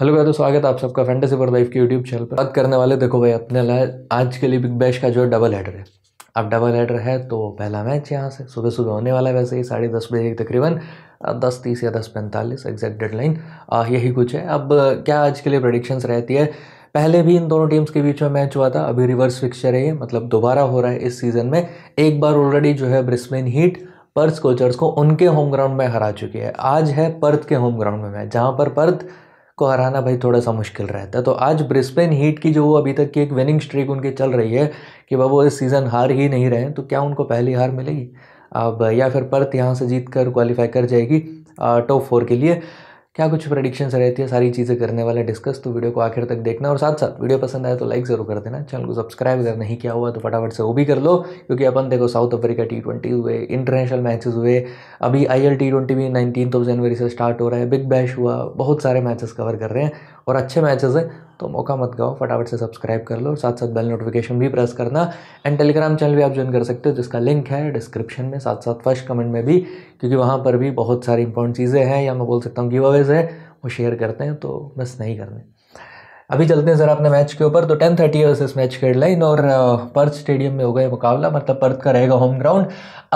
hello भाई तो स्वागत है आप सबका फैंटेसी फॉर लाइफ के यूट्यूब चैनल पर बात करने वाले देखो भाई अपने लाए आज के लिए बिग बैश का जो डबल हेडर है अब डबल हेडर है तो पहला मैच यहाँ से सुबह सुबह होने वाला है वैसे ही साढ़े दस बजे तकरीबन दस तीस या दस पैंतालीस एग्जैक्ट डेडलाइन यही कुछ है अब क्या आज के लिए प्रडिक्शंस रहती है पहले भी इन दोनों टीम्स के बीच में मैच हुआ था अभी रिवर्स फिक्चर है ये मतलब दोबारा हो रहा है इस सीज़न में एक बार ऑलरेडी जो है ब्रिस्बेन हीट पर्थ कोचर्स को उनके होम ग्राउंड में हरा चुकी है आज है पर्थ के होम ग्राउंड में मैच जहाँ पर पर्थ को हराना भाई थोड़ा सा मुश्किल रहता है तो आज ब्रिस्बेन हीट की जो वो अभी तक की एक विनिंग स्ट्रीक उनकी चल रही है कि भाई वो इस सीज़न हार ही नहीं रहे तो क्या उनको पहली हार मिलेगी अब या फिर पर्थ यहाँ से जीत कर क्वालिफाई कर जाएगी टॉप फोर के लिए क्या कुछ प्रडिक्शन रहती है सारी चीज़ें करने वाले डिस्कस तो वीडियो को आखिर तक देखना और साथ साथ वीडियो पसंद आए तो लाइक ज़रूर कर देना चैनल को सब्सक्राइब अगर नहीं किया हुआ तो फटाफट से वो भी कर लो क्योंकि अपन देखो साउथ अफ्रीका टी ट्वेंटी हुए इंटरनेशनल मैचेस हुए अभी आई एल टी ट्वेंटी भी नाइनटीन जनवरी से स्टार्ट हो रहा है बिग बैश हुआ बहुत सारे मैचेस कवर कर रहे हैं और अच्छे मैचेस हैं तो मौका मत गाओ फटाफट से सब्सक्राइब कर लो और साथ साथ बेल नोटिफिकेशन भी प्रेस करना एंड टेलीग्राम चैनल भी आप ज्वाइन कर सकते हो जिसका लिंक है डिस्क्रिप्शन में साथ साथ फर्स्ट कमेंट में भी क्योंकि वहाँ पर भी बहुत सारी इंपॉर्टेंट चीज़ें हैं या मैं बोल सकता हूँ गिव अवेज है वो शेयर करते हैं तो मिस नहीं करने अभी चलते हैं सर अपने मैच के ऊपर तो टेन थर्टी वर्सेस मैच की लाइन और पर्थ स्टेडियम में होगा ये मुकाबला मतलब पर्थ का रहेगा होम ग्राउंड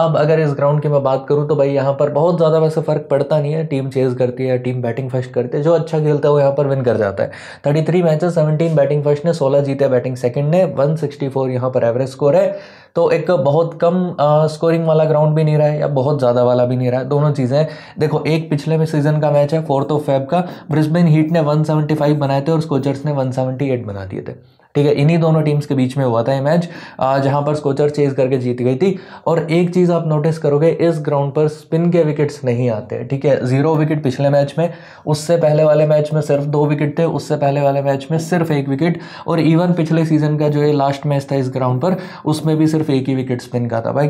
अब अगर इस ग्राउंड की मैं बात करूँ तो भाई यहाँ पर बहुत ज़्यादा वैसे फ़र्क पड़ता नहीं है टीम चेज़ करती है टीम बैटिंग फर्स्ट करती है जो अच्छा खेलता है वो यहाँ पर विन कर जाता है thirty three matches seventeen batting first ने सोलह जीते बैटिंग सेकेंड ने वन सिक्सटी फोर यहाँ पर एवरेज स्कोर है तो एक बहुत कम आ, स्कोरिंग वाला ग्राउंड भी नहीं रहा है या बहुत ज़्यादा वाला भी नहीं रहा है दोनों चीज़ें देखो एक पिछले में सीजन का मैच है फोर्थ ऑफ फेब का ब्रिस्बेन हीट ने 175 बनाए थे और स्कोचर्स जिसने 178 बना दिए थे ठीक है इन्हीं दोनों टीम्स के बीच में हुआ था ये मैच जहां पर स्कोचर चेज करके जीत गई थी और एक चीज़ आप नोटिस करोगे इस ग्राउंड पर स्पिन के विकेट्स नहीं आते ठीक है जीरो विकेट पिछले मैच में उससे पहले वाले मैच में सिर्फ दो विकेट थे उससे पहले वाले मैच में सिर्फ एक विकेट और इवन पिछले सीजन का जो ये लास्ट मैच था इस ग्राउंड पर उसमें भी सिर्फ एक ही विकेट स्पिन का था भाई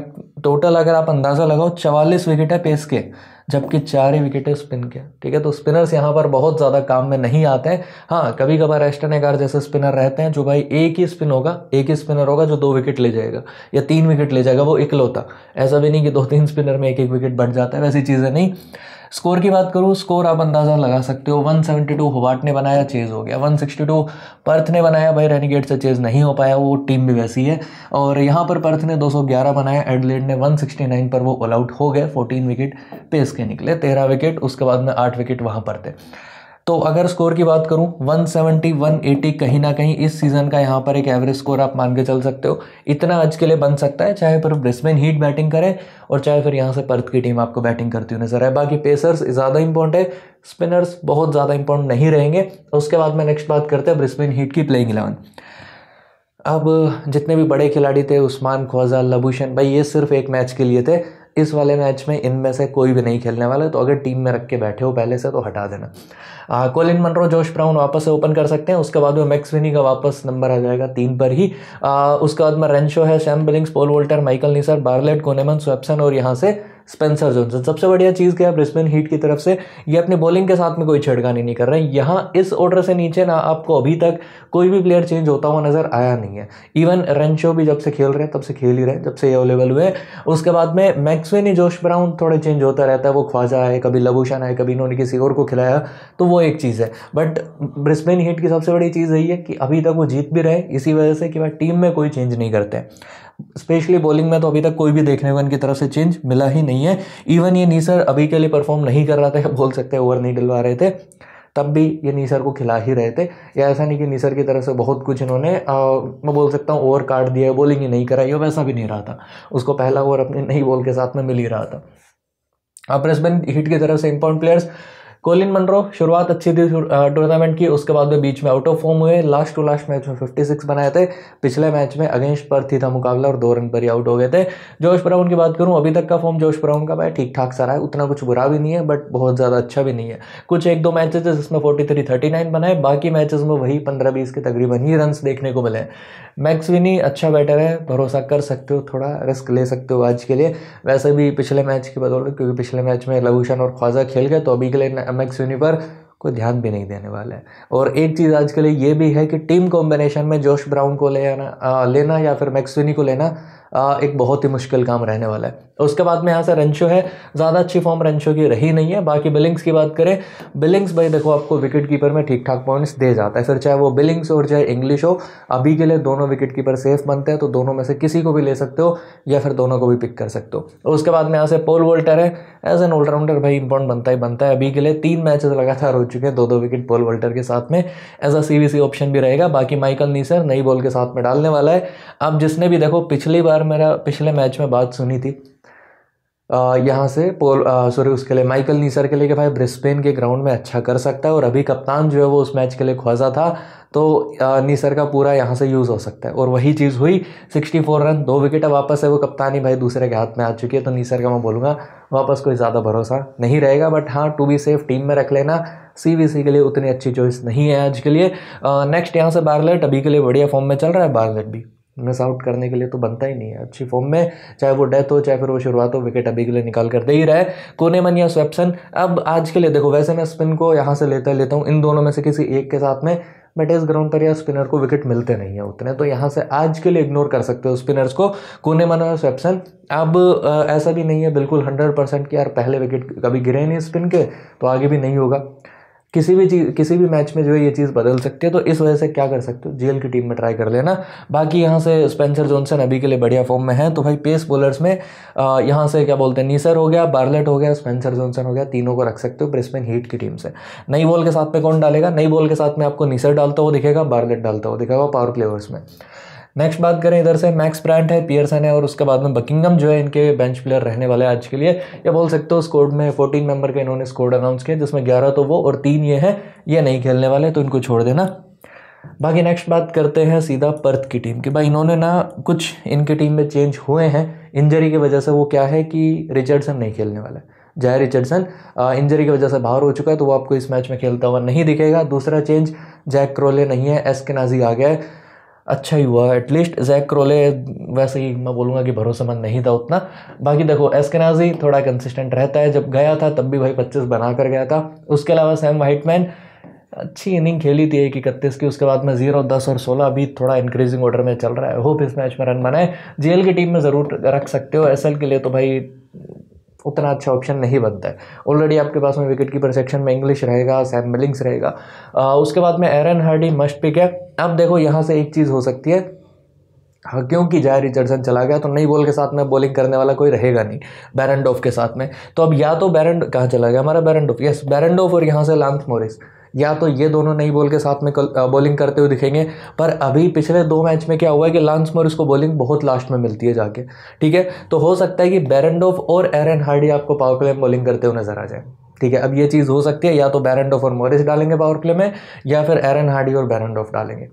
टोटल अगर आप अंदाज़ा लगाओ चवालीस विकेट है पेस के जबकि चार ही विकेटें स्पिन के ठीक है तो स्पिनर्स यहाँ पर बहुत ज़्यादा काम में नहीं आते हैं हाँ कभी कभार एस्टन एगार जैसे स्पिनर रहते हैं जो भाई एक ही स्पिन होगा एक ही स्पिनर होगा जो दो विकेट ले जाएगा या तीन विकेट ले जाएगा वो इकलौता ऐसा भी नहीं कि दो तीन स्पिनर में एक एक विकेट बढ़ जाता है वैसी चीज़ें नहीं स्कोर की बात करूँ स्कोर आप अंदाज़ा लगा सकते हो 172 होवाट ने बनाया चेज़ हो गया 162 पर्थ ने बनाया भाई रेनिगेट से चेज़ नहीं हो पाया वो टीम भी वैसी है और यहाँ पर पर्थ ने 211 बनाया एडलेड ने 169 पर वो ऑल आउट हो गए 14 विकेट पेस के निकले 13 विकेट उसके बाद में आठ विकेट वहाँ पर थे तो अगर स्कोर की बात करूं 170 180 कहीं ना कहीं इस सीज़न का यहाँ पर एक एवरेज स्कोर आप मान के चल सकते हो इतना आज के लिए बन सकता है चाहे फिर ब्रिस्बेन हीट बैटिंग करे और चाहे फिर यहाँ से पर्थ की टीम आपको बैटिंग करती हुई नजर आए बाकी पेसर्स ज़्यादा इंपॉर्टेंट है स्पिनर्स बहुत ज़्यादा इंपॉर्टेंट नहीं रहेंगे उसके बाद में नेक्स्ट बात करते हैं ब्रिस्बेन हीट की प्लेइंग इलेवन अब जितने भी बड़े खिलाड़ी थे उस्मान ख्वाजा लबूशन भाई ये सिर्फ एक मैच के लिए थे इस वाले मैच में इनमें से कोई भी नहीं खेलने वाला तो अगर टीम में रख के बैठे हो पहले से तो हटा देना कोलिन मनरो जोश ब्राउन वापस से ओपन कर सकते हैं उसके बाद में मैक्स विनी का वापस नंबर आ जाएगा तीन पर ही आ, उसके बाद में रेंशो है Sam Billings Paul Walter Michael Neser Bartlett Kuhnemann Swepson और यहाँ से स्पेंसर जोनसन सबसे बढ़िया चीज़ क्या है ब्रिस्बेन हीट की तरफ से ये अपने बॉलिंग के साथ में कोई छेड़खानी नहीं कर रहे हैं यहाँ इस ऑर्डर से नीचे ना आपको अभी तक कोई भी प्लेयर चेंज होता हुआ नज़र आया नहीं है इवन रनशो भी जब से खेल रहे हैं तब से खेल ही रहे जब से ये अवेलेबल हुए उसके बाद में मैक्सवेनी जोश ब्राउन थोड़े चेंज होता रहता है वो ख्वाजा है कभी लबूशन है कभी इन्होंने किसी और को खिलाया तो वो एक चीज़ है बट ब्रिस्बेन हीट की सबसे बड़ी चीज़ यही है कि अभी तक वो जीत भी रहे इसी वजह से कि वह टीम में कोई चेंज नहीं करते स्पेशली बॉलिंग में तो अभी तक कोई भी देखने को इनकी तरफ से चेंज मिला ही नहीं है इवन ये नीसर अभी के लिए परफॉर्म नहीं कर रहा था बोल सकते ओवर नहीं डलवा रहे थे तब भी ये नीसर को खिला ही रहे थे या ऐसा नहीं कि नीसर की तरफ से बहुत कुछ इन्होंने मैं बोल सकता हूँ ओवर काट दिया बॉलिंग ही नहीं कराई और वैसा भी नहीं रहा था उसको पहला ओवर अपने नई बॉल के साथ में मिल ही रहा था अब ब्रिस्बेन हिट की तरफ से इम्पोर्टेंट प्लेयर्स कोलिन मनरो शुरुआत अच्छी थी टूर्नामेंट की उसके बाद में बीच में आउट ऑफ फॉर्म हुए लास्ट टू लास्ट मैच में फिफ्टी सिक्स बनाए थे पिछले मैच में अगेंस्ट पर थी था मुकाबला और दो रन पर ही आउट हो गए थे जोश ब्राउन की बात करूँ अभी तक का फॉर्म जोश ब्राउन का भाई ठीक ठाक सारा है उतना कुछ बुरा भी नहीं है बट बहुत ज़्यादा अच्छा भी नहीं है कुछ एक दो मैचेज जिसमें फोर्टी थ्री थर्टी नाइन बनाए बाकी मैचेज में वही पंद्रह बीस के तकरीबन ही रन देखने को मिले मैक्स विनी अच्छा बैटर है भरोसा कर सकते हो थोड़ा रिस्क ले सकते हो आज के लिए वैसे भी पिछले मैच की बदौलत क्योंकि पिछले मैच में लघुशन और ख्वाजा खेल गए तो अभी के लिए एम एक्स पर कोई ध्यान भी नहीं देने वाला है और एक चीज़ आज के लिए ये भी है कि टीम कॉम्बिनेशन में जोश ब्राउन को ले आना लेना या फिर मैक्सविनी को लेना एक बहुत ही मुश्किल काम रहने वाला है उसके बाद में यहाँ से रनशो है ज़्यादा अच्छी फॉर्म रनशो की रही नहीं है बाकी बिलिंग्स की बात करें बिलिंग्स भाई देखो आपको विकेट कीपर में ठीक ठाक पॉइंट्स दे जाता है फिर चाहे वो बिलिंग्स और चाहे इंग्लिश हो अभी के लिए दोनों विकेट कीपर सेफ बनते हैं तो दोनों में से किसी को भी ले सकते हो या फिर दोनों को भी पिक कर सकते हो उसके बाद में यहाँ से पोल वोल्टर है एज एन ऑलराउंडर भाई इंपॉर्टेंट बनता ही बनता है अभी के लिए तीन मैचेस लगातार हो चुके हैं दो दो विकेट पोल वोल्टर के साथ में एज अ सी ऑप्शन भी रहेगा बाकी माइकल नीसर नई बॉल के साथ में डालने वाला है अब जिसने भी देखो पिछली बार बार मेरा पिछले मैच में बात सुनी थी यहाँ से पोल सॉरी उसके लिए माइकल नीसर के लिए कि भाई ब्रिस्बेन के ग्राउंड में अच्छा कर सकता है और अभी कप्तान जो है वो उस मैच के लिए ख्वाजा था तो नीसर का पूरा यहाँ से यूज़ हो सकता है और वही चीज़ हुई 64 रन दो विकेट वापस है वो कप्तानी भाई दूसरे के हाथ में आ चुकी है तो नीसर का मैं बोलूँगा वापस कोई ज़्यादा भरोसा नहीं रहेगा बट हाँ टू बी सेफ टीम में रख लेना सी के लिए उतनी अच्छी चॉइस नहीं है आज के लिए नेक्स्ट यहाँ से बार्लेट अभी के लिए बढ़िया फॉर्म में चल रहा है बार्लेट भी मिस आउट करने के लिए तो बनता ही नहीं है अच्छी फॉर्म में चाहे वो डेथ हो चाहे फिर वो शुरुआत हो विकेट अभी के लिए निकाल कर दे ही रहा है कोनेमन या स्वेप्सन अब आज के लिए देखो वैसे मैं स्पिन को यहाँ से लेता लेता हूँ इन दोनों में से किसी एक के साथ में बट इस ग्राउंड पर या स्पिनर को विकेट मिलते नहीं है उतने तो यहाँ से आज के लिए इग्नोर कर सकते हो स्पिनर्स को कोनेमन या स्वेप्सन अब ऐसा भी नहीं है बिल्कुल हंड्रेड परसेंट कि यार पहले विकेट कभी गिरे नहीं स्पिन के तो आगे भी नहीं होगा किसी भी चीज़ किसी भी मैच में जो है ये चीज़ बदल सकती है तो इस वजह से क्या कर सकते हो जीएल की टीम में ट्राई कर लेना बाकी यहाँ से स्पेंसर जॉनसन अभी के लिए बढ़िया फॉर्म में है तो भाई पेस बॉलर्स में यहाँ से क्या बोलते हैं नीसर हो गया बार्लेट हो गया स्पेंसर जॉनसन हो गया तीनों को रख सकते हो ब्रिस्बेन हीट की टीम से नई बॉल के साथ में कौन डालेगा नई बॉल के साथ में आपको नीसर डालता हुआ दिखेगा बार्लेट डालता हुआ दिखेगा पावर प्लेयर्स में नेक्स्ट बात करें इधर से मैक्स ब्रांट है पियर्सन है और उसके बाद में बकिंगम जो है इनके बेंच प्लेयर रहने वाले हैं आज के लिए या बोल सकते हो स्कोर्ड में फोर्टीन मेंबर के इन्होंने स्कोर्ड अनाउंस किया जिसमें ग्यारह तो वो और तीन ये हैं ये नहीं खेलने वाले तो इनको छोड़ देना बाकी नेक्स्ट बात करते हैं सीधा पर्थ की टीम की भाई इन्होंने ना कुछ इनके टीम में चेंज हुए हैं इंजरी की वजह से वो क्या है कि रिचर्डसन नहीं खेलने वाला है रिचर्डसन इंजरी की वजह से बाहर हो चुका है तो वो आपको इस मैच में खेलता हुआ नहीं दिखेगा दूसरा चेंज जैक क्रोले नहीं है एस के नाजी आ गया है अच्छा ही हुआ एटलीस्ट जैक क्रोले वैसे ही मैं बोलूँगा कि भरोसेमंद नहीं था उतना बाकी देखो एस एस्केनाजी थोड़ा कंसिस्टेंट रहता है जब गया था तब भी भाई पच्चीस बना कर गया था उसके अलावा सैम वाइटमैन अच्छी इनिंग खेली थी एक इकतीस की उसके बाद में जीरो दस और सोलह अभी थोड़ा इंक्रीजिंग ऑर्डर में चल रहा है होप इस मैच में रन बनाए जेल की टीम में ज़रूर रख सकते हो एस के लिए तो भाई उतना अच्छा ऑप्शन नहीं बनता है ऑलरेडी आपके पास में विकेट कीपर सेक्शन में इंग्लिश रहेगा सैम मिलिंग्स रहेगा आ, उसके बाद में एरन हार्डी मस्ट पिक है अब देखो यहाँ से एक चीज़ हो सकती है हाँ क्योंकि जाय रिचर्डसन चला गया तो नई बॉल के साथ में बॉलिंग करने वाला कोई रहेगा नहीं बैरनडोफ के साथ में तो अब या तो बैरन कहाँ चला गया हमारा बैरनडोफ यस बैरनडोफ और यहाँ से लांथ मोरिस या तो ये दोनों नहीं बोल के साथ में बॉलिंग करते हुए दिखेंगे पर अभी पिछले दो मैच में क्या हुआ है कि लांस मोर को बॉलिंग बहुत लास्ट में मिलती है जाके ठीक है तो हो सकता है कि बैरनडोफ और एरन हार्डी आपको पावर प्ले में बॉलिंग करते हुए नजर आ जाए ठीक है अब ये चीज़ हो सकती है या तो बैरनडोफ और मोरिस डालेंगे पावर प्ले में या फिर एरन हार्डी और बैरनडोफ डालेंगे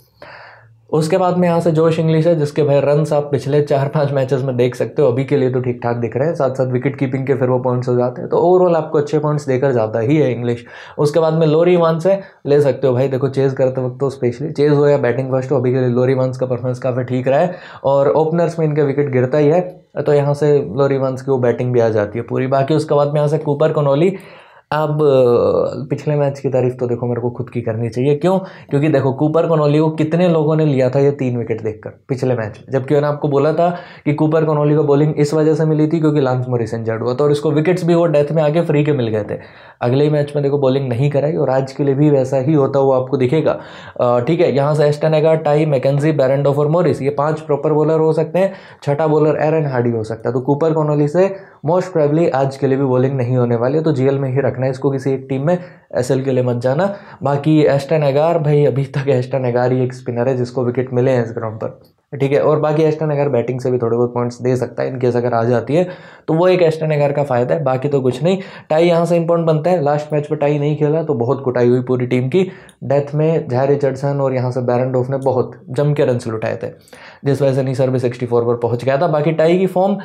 उसके बाद में यहाँ से जोश इंग्लिश है जिसके भाई रन्स आप पिछले चार पांच मैचेस में देख सकते हो अभी के लिए तो ठीक ठाक दिख रहे हैं साथ साथ विकेट कीपिंग के फिर वो पॉइंट्स हो जाते हैं तो ओवरऑल आपको अच्छे पॉइंट्स देकर जाता ही है इंग्लिश उसके बाद में लोरी वांस है ले सकते हो भाई देखो चेज करते वक्त तो स्पेशली चेज हो या बैटिंग फर्स्ट हो अभी के लिए लोरी वांस का परफॉर्मेंस काफ़ी ठीक रहा है और ओपनर्स में इनका विकेट गिरता ही है तो यहाँ से लोरी वांस की वो बैटिंग भी आ जाती है पूरी बाकी उसके बाद में यहाँ से कूपर कनोली अब पिछले मैच की तारीफ तो देखो मेरे को खुद की करनी चाहिए क्यों क्योंकि देखो कूपर कोनोली को कितने लोगों ने लिया था ये तीन विकेट देखकर पिछले मैच में जबकि मैंने आपको बोला था कि कूपर कोनोली को बॉलिंग इस वजह से मिली थी क्योंकि लांस मोरिस इंजर्ड हुआ था और इसको विकेट्स भी वो डेथ में आगे फ्री के मिल गए थे अगले ही मैच में देखो बॉलिंग नहीं कराई और आज के लिए भी वैसा ही होता हुआ आपको दिखेगा ठीक है यहाँ से एस्टन टाई मैकेजी बैरेंडोफ और मोरिस ये पांच प्रॉपर बॉलर हो सकते हैं छठा बॉलर एरन हार्डी हो सकता है तो कूपर कॉनोली से मोस्ट प्रेबली आज के लिए भी बॉलिंग नहीं होने वाली है तो जीएल में ही रखना है इसको किसी एक टीम में एस के लिए मत जाना बाकी एस्टन एगार भाई अभी तक एस्टन एगार ही एक स्पिनर है जिसको विकेट मिले हैं इस ग्राउंड पर ठीक है और बाकी एस्टन अगर बैटिंग से भी थोड़े बहुत पॉइंट्स दे सकता है इनकेस अगर आ जाती है तो वो एक एस्टन अगर का फायदा है बाकी तो कुछ नहीं टाई यहाँ से इंपॉर्टेंट बनता है लास्ट मैच पर टाई नहीं खेला तो बहुत कुटाई हुई पूरी टीम की डेथ में जहर रिचर्डसन और यहाँ से बैरन डोफ ने बहुत जम के रन से लुटाए थे जिस वजह से नहीं भी सिक्सटी पर पहुँच गया था बाकी टाई की फॉर्म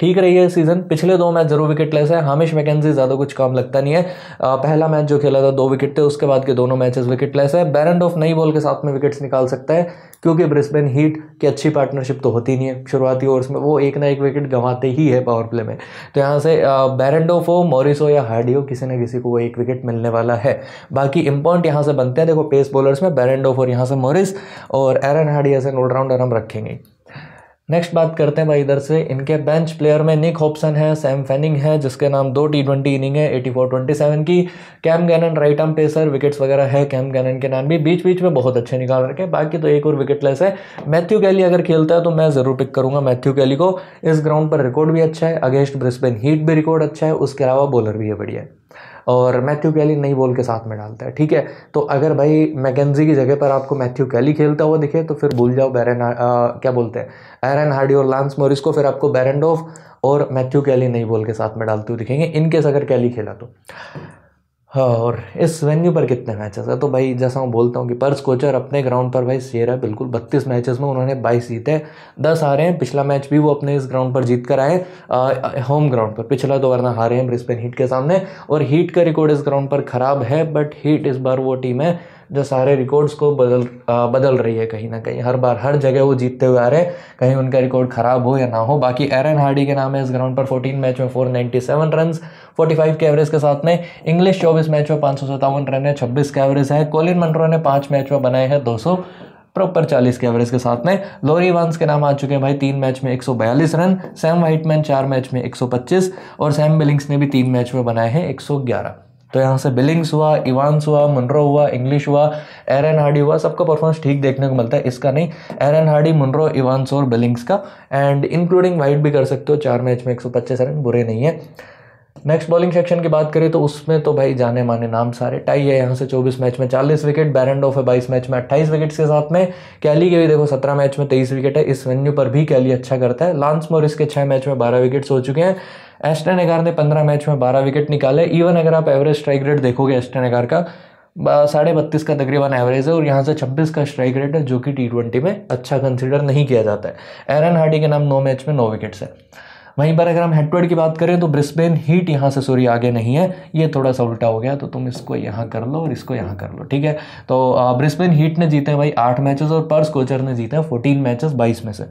ठीक रही है सीजन पिछले दो मैच जरूर विकेट लेस है हामिश मैकेजी ज़्यादा कुछ काम लगता नहीं है आ, पहला मैच जो खेला था दो विकेट थे उसके बाद के दोनों मैचेस लेस है बैरेंड ऑफ नई बॉल के साथ में विकेट्स निकाल सकता है क्योंकि ब्रिस्बेन हीट की अच्छी पार्टनरशिप तो होती नहीं है शुरुआती ओवर्स में वो एक ना एक विकेट गंवाते ही है पावर प्ले में तो यहाँ से ऑफ हो मॉरिस हो या हार्डी हो किसी ना किसी को वो एक विकेट मिलने वाला है बाकी इम्पॉर्ट यहाँ से बनते हैं देखो पेस बॉलर्स में ऑफ और यहाँ से मॉरिस और एरन हार्डी ऐसे ऑलराउंडर हम रखेंगे नेक्स्ट बात करते हैं भाई इधर से इनके बेंच प्लेयर में निक होप्सन है सैम फेनिंग है जिसके नाम दो टी ट्वेंटी इनिंग है एटी फोर ट्वेंटी सेवन की Cam Gannon right arm pacer wickets वगैरह है कैम गैनन के नाम भी बीच बीच में बहुत अच्छे निकाल रखे बाकी तो एक और विकेट लेस है मैथ्यू कैली अगर खेलता है तो मैं ज़रूर पिक करूँगा मैथ्यू कैली को इस ग्राउंड पर रिकॉर्ड भी अच्छा है अगेंस्ट ब्रिस्बेन हीट भी रिकॉर्ड अच्छा है उसके अलावा बॉलर भी है बढ़िया है और मैथ्यू कैली नई बॉल के साथ में डालता है ठीक है तो अगर भाई मैकेजी की जगह पर आपको मैथ्यू कैली खेलता हुआ दिखे तो फिर भूल जाओ बैरन क्या बोलते हैं एरन हार्डी और लांस मोरिस को फिर आपको बैरनडोफ और मैथ्यू कैली नई बॉल के साथ में डालते हुए दिखेंगे इनकेस अगर कैली खेला तो हाँ और इस वेन्यू पर कितने मैचेस है तो भाई जैसा मैं बोलता हूँ कि पर्स कोचर अपने ग्राउंड पर भाई शेर है बिल्कुल बत्तीस मैचेस में उन्होंने बाईस जीते दस हारे हैं पिछला मैच भी वो अपने इस ग्राउंड पर जीत कर आए होम ग्राउंड पर पिछला तो वरना हारे हैं ब्रिस्बेन हीट के सामने और हीट का रिकॉर्ड इस ग्राउंड पर ख़राब है बट हीट इस बार वो टीम है जो सारे रिकॉर्ड्स को बदल आ, बदल रही है कहीं ना कहीं हर बार हर जगह वो जीतते हुए आ रहे हैं कहीं उनका रिकॉर्ड खराब हो या ना हो बाकी एरन हार्डी के नाम है इस ग्राउंड पर 14 मैच में 497 रन 45 के एवरेज के साथ में इंग्लिश 24 मैच में पाँच रन है छब्बीस के एवरेज है कोलिन मंड्रो ने पाँच मैच में बनाए हैं दो प्रॉपर 40 के एवरेज के साथ में लोरी वंस के नाम आ चुके हैं भाई तीन मैच में 142 रन सैम वाइटमैन चार मैच में 125 और सैम बिलिंग्स ने भी तीन मैच में बनाए हैं 111 तो यहाँ से बिलिंग्स हुआ इवान्स हुआ मुनरो हुआ इंग्लिश हुआ एरन हार्डी हुआ सबका परफॉर्मेंस ठीक देखने को मिलता है इसका नहीं एरन हार्डी मुनरो इवान्स और बिलिंग्स का एंड इंक्लूडिंग वाइट भी कर सकते हो चार मैच में एक रन बुरे नहीं है नेक्स्ट बॉलिंग सेक्शन की बात करें तो उसमें तो भाई जाने माने नाम सारे टाई है यहाँ से 24 मैच में 40 विकेट बैरन डॉफ है 22 मैच में 28 विकेट्स के साथ में कैली के भी देखो 17 मैच में 23 विकेट है इस वेन्यू पर भी कैली अच्छा करता है लांस मोरिस के 6 मैच में 12 विकेट्स हो चुके हैं एस्टन एगार ने पंद्रह मैच में बारह विकेट निकाले इवन अगर आप एवरेज स्ट्राइक रेट देखोगे एस्टन एगार का साढ़े बत्तीस का तकरीबन एवरेज है और यहाँ से छब्बीस का स्ट्राइक रेट है जो कि टी ट्वेंटी में अच्छा कंसिडर नहीं किया जाता है एरन हार्डी के नाम नौ मैच में नौ विकेट्स है वहीं पर अगर हम हेडवर्ड की बात करें तो ब्रिस्बेन हीट यहाँ से सॉरी आगे नहीं है ये थोड़ा सा उल्टा हो गया तो तुम इसको यहाँ कर लो और इसको यहाँ कर लो ठीक है तो ब्रिस्बेन हीट ने जीते हैं भाई आठ मैचेस और पर्स कोचर ने जीते हैं फोर्टीन मैचेस बाईस में से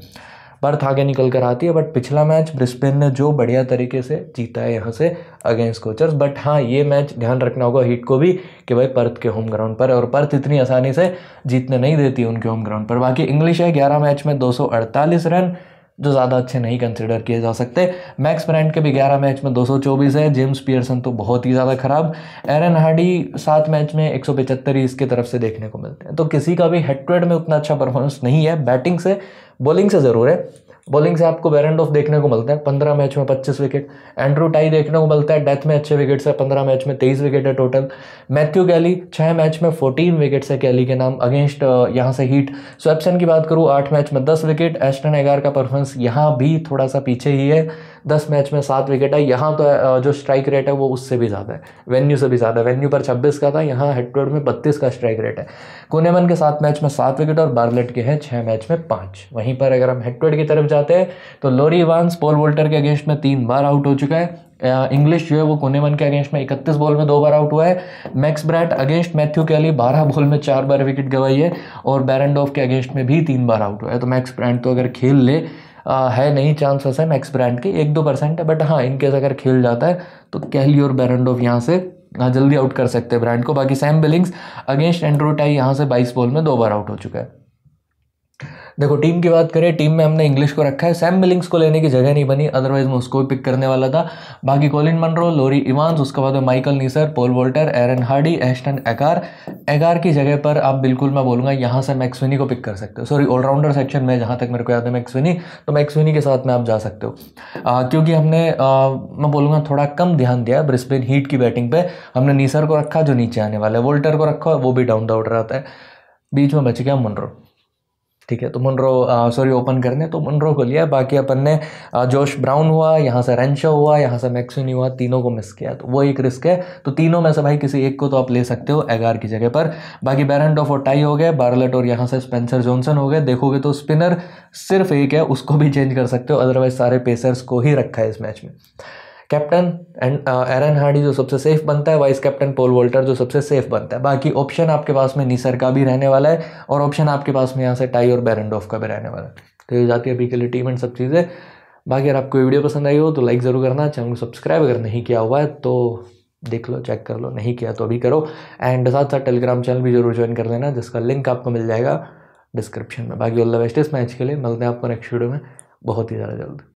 पर्थ आगे निकल कर आती है बट पिछला मैच ब्रिस्बेन ने जो बढ़िया तरीके से जीता है यहाँ से अगेंस्ट कोचर्स बट हाँ ये मैच ध्यान रखना होगा हीट को भी कि भाई पर्थ के होम ग्राउंड पर और पर्थ इतनी आसानी से जीतने नहीं देती उनके होम ग्राउंड पर बाकी इंग्लिश है ग्यारह मैच में दो रन जो ज़्यादा अच्छे नहीं कंसिडर किए जा सकते मैक्स ब्रांड के भी 11 मैच में 224 है जेम्स पियर्सन तो बहुत ही ज़्यादा खराब एरन हार्डी सात मैच में एक ही इसके तरफ से देखने को मिलते हैं तो किसी का भी हेड में उतना अच्छा परफॉर्मेंस नहीं है बैटिंग से बॉलिंग से ज़रूर है बॉलिंग से आपको बैरन ऑफ देखने को मिलता है पंद्रह मैच में पच्चीस विकेट एंड्रू टाई देखने को मिलता है डेथ में अच्छे विकेट्स है पंद्रह मैच में तेईस विकेट है टोटल मैथ्यू कैली छः मैच में फोर्टीन विकेट्स है कैली के नाम अगेंस्ट यहाँ से हीट स्वेप्सन की बात करूँ आठ मैच में दस विकेट एस्टन एगार का परफॉर्मेंस यहाँ भी थोड़ा सा पीछे ही है दस मैच में सात विकेट है यहाँ तो जो स्ट्राइक रेट है वो उससे भी ज़्यादा है वेन्यू से भी ज़्यादा है वेन्यू पर छब्बीस का था यहाँ हेड में बत्तीस का स्ट्राइक रेट है कोनेमन के सात मैच में सात विकेट और बार्लेट के हैं छः मैच में पाँच वहीं पर अगर हम हेड की तरफ जाते हैं तो लोरी वांस पोल वोल्टर के अगेंस्ट में तीन बार आउट हो चुका है इंग्लिश जो है वो कोनेमन के अगेंस्ट में 31 बॉल में दो बार आउट हुआ है Max Bryant against Matthew Kelly 12 ball में चार बार विकेट गवाई है और बैरनडॉफ के अगेंस्ट में भी तीन बार आउट हुआ है तो मैक्स ब्रैट तो अगर खेल ले आ, है नहीं चांसेस है मैक्स ब्रांड के एक दो परसेंट है बट हाँ इनकेस अगर खेल जाता है तो कहली और बैरनडोव यहाँ से हाँ, जल्दी आउट कर सकते हैं ब्रांड को बाकी सैम बिलिंग्स अगेंस्ट एंड्रोटाई यहाँ से बाईस बॉल में दो बार आउट हो चुका है देखो टीम की बात करें टीम में हमने इंग्लिश को रखा है सैम मिलिंग्स को लेने की जगह नहीं बनी अदरवाइज मैं उसको भी पिक करने वाला था बाकी कॉलिन मनरो लोरी इवान्स उसके बाद Michael Neser Paul Walter Aaron Hardie Ashton Agar Agar की जगह पर आप बिल्कुल मैं बोलूँगा यहाँ से मैक्सविनी को पिक कर सकते हो सॉरी ऑलराउंडर सेक्शन में जहाँ तक मेरे को याद है मैक्सविनी तो मैक्सविनी के साथ में आप जा सकते हो क्योंकि हमने मैं बोलूँगा थोड़ा कम ध्यान दिया ब्रिस्बेन हीट की बैटिंग पर हमने नीसर को रखा जो नीचे आने वाला है वोल्टर को रखा वो भी डाउन द आउट रहता है बीच में बच गया मुनरो ठीक है तो मुनरो सॉरी ओपन करने तो मुनरो को लिया बाकी अपन ने जोश ब्राउन हुआ यहाँ से रेंशो हुआ यहाँ से मैक्सिन हुआ तीनों को मिस किया तो वो एक रिस्क है तो तीनों में से भाई किसी एक को तो आप ले सकते हो एगार की जगह पर बाकी बैरनडोफ और टाई हो गए बार्लेट और यहाँ से स्पेंसर जॉनसन हो गए देखोगे तो स्पिनर सिर्फ एक है उसको भी चेंज कर सकते हो अदरवाइज सारे पेसर्स को ही रखा है इस मैच में कैप्टन एंड एरन हार्डी जो सबसे सेफ बनता है वाइस कैप्टन पोल वोल्टर जो सबसे सेफ बनता है बाकी ऑप्शन आपके पास में निसर का भी रहने वाला है और ऑप्शन आपके पास में यहाँ से टाई और बैरनडोफ का भी रहने वाला है तो ये जाती है अभी के लिए टीम एंड सब चीज़ें बाकी अगर आपको वीडियो पसंद आई हो तो लाइक ज़रूर करना चैनल को सब्सक्राइब अगर नहीं किया हुआ है तो देख लो चेक कर लो नहीं किया तो अभी करो एंड साथ साथ टेलीग्राम चैनल भी जरूर ज्वाइन कर लेना जिसका लिंक आपको मिल जाएगा डिस्क्रिप्शन में बाकी ऑल द बेस्ट इस मैच के लिए मिलते हैं आपको नेक्स्ट वीडियो में बहुत ही ज़्यादा जल्द